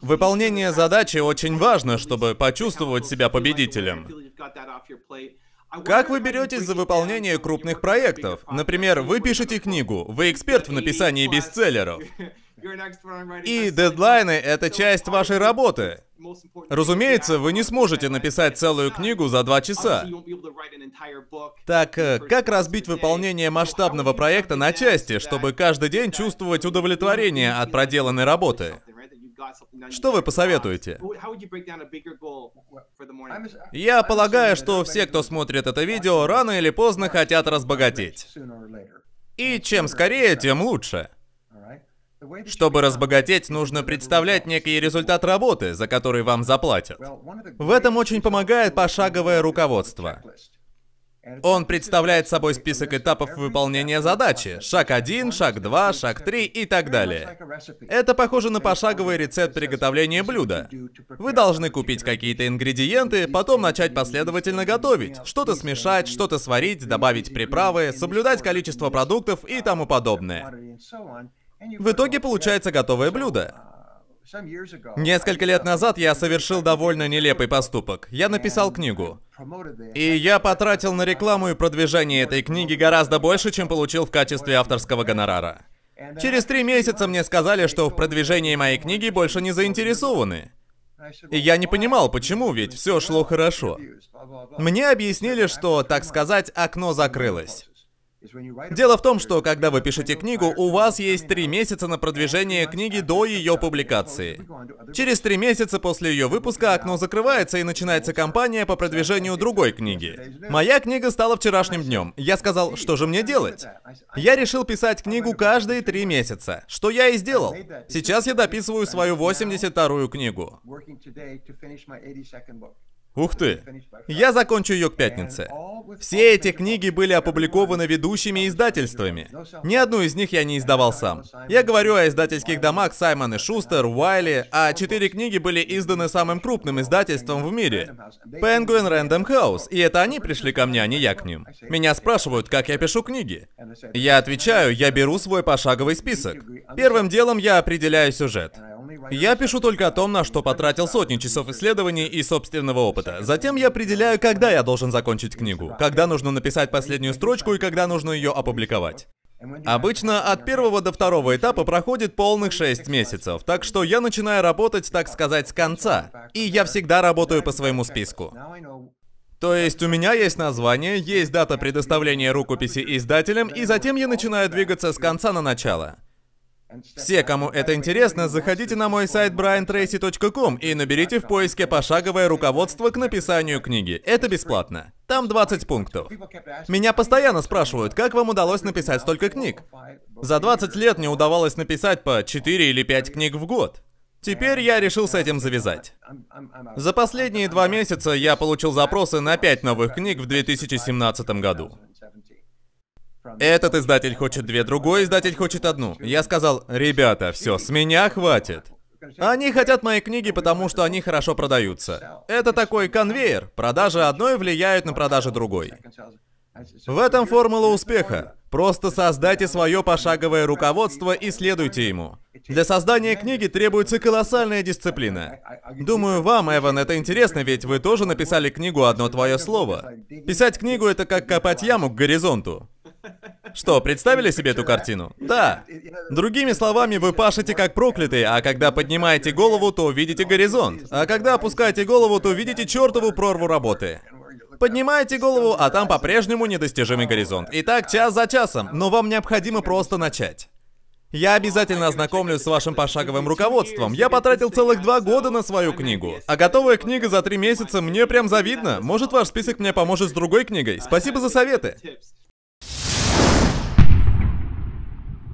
Выполнение задачи очень важно, чтобы почувствовать себя победителем. Как вы беретесь за выполнение крупных проектов? Например, вы пишете книгу, вы эксперт в написании бестселлеров. И дедлайны — это часть вашей работы. Разумеется, вы не сможете написать целую книгу за два часа. Так э, как разбить выполнение масштабного проекта на части, чтобы каждый день чувствовать удовлетворение от проделанной работы? Что вы посоветуете? Я полагаю, что все, кто смотрит это видео, рано или поздно хотят разбогатеть. И чем скорее, тем лучше. Чтобы разбогатеть, нужно представлять некий результат работы, за который вам заплатят. В этом очень помогает пошаговое руководство. Он представляет собой список этапов выполнения задачи. Шаг 1, шаг 2, шаг 3 и так далее. Это похоже на пошаговый рецепт приготовления блюда. Вы должны купить какие-то ингредиенты, потом начать последовательно готовить, что-то смешать, что-то сварить, добавить приправы, соблюдать количество продуктов и тому подобное. В итоге получается готовое блюдо. Несколько лет назад я совершил довольно нелепый поступок. Я написал книгу. И я потратил на рекламу и продвижение этой книги гораздо больше, чем получил в качестве авторского гонорара. Через три месяца мне сказали, что в продвижении моей книги больше не заинтересованы. И я не понимал, почему, ведь все шло хорошо. Мне объяснили, что, так сказать, окно закрылось. Дело в том, что когда вы пишете книгу, у вас есть три месяца на продвижение книги до ее публикации. Через три месяца после ее выпуска окно закрывается и начинается кампания по продвижению другой книги. Моя книга стала вчерашним днем. Я сказал, что же мне делать? Я решил писать книгу каждые три месяца, что я и сделал. Сейчас я дописываю свою 82-ю книгу. Ух ты! Я закончу ее к пятнице. Все эти книги были опубликованы ведущими издательствами. Ни одну из них я не издавал сам. Я говорю о издательских домах Саймон и Шустер, Уайли, а четыре книги были изданы самым крупным издательством в мире. Penguin Random House, и это они пришли ко мне, а не я к ним. Меня спрашивают, как я пишу книги. Я отвечаю, я беру свой пошаговый список. Первым делом я определяю сюжет. Я пишу только о том, на что потратил сотни часов исследований и собственного опыта. Затем я определяю, когда я должен закончить книгу, когда нужно написать последнюю строчку и когда нужно ее опубликовать. Обычно от первого до второго этапа проходит полных шесть месяцев, так что я начинаю работать, так сказать, с конца. И я всегда работаю по своему списку. То есть у меня есть название, есть дата предоставления рукописи издателям, и затем я начинаю двигаться с конца на начало. Все, кому это интересно, заходите на мой сайт briantracy.com и наберите в поиске пошаговое руководство к написанию книги. Это бесплатно. Там 20 пунктов. Меня постоянно спрашивают, как вам удалось написать столько книг? За 20 лет мне удавалось написать по 4 или 5 книг в год. Теперь я решил с этим завязать. За последние два месяца я получил запросы на пять новых книг в 2017 году. Этот издатель хочет две, другой издатель хочет одну. Я сказал, ребята, все, с меня хватит. Они хотят мои книги, потому что они хорошо продаются. Это такой конвейер. Продажи одной влияют на продажи другой. В этом формула успеха. Просто создайте свое пошаговое руководство и следуйте ему. Для создания книги требуется колоссальная дисциплина. Думаю, вам, Эван, это интересно, ведь вы тоже написали книгу «Одно твое слово». Писать книгу — это как копать яму к горизонту. Что, представили себе эту картину? Да. Другими словами, вы пашете как проклятые, а когда поднимаете голову, то видите горизонт. А когда опускаете голову, то видите чертову прорву работы. Поднимаете голову, а там по-прежнему недостижимый горизонт. Итак, час за часом, но вам необходимо просто начать. Я обязательно ознакомлюсь с вашим пошаговым руководством. Я потратил целых два года на свою книгу. А готовая книга за три месяца мне прям завидно. Может, ваш список мне поможет с другой книгой? Спасибо за советы.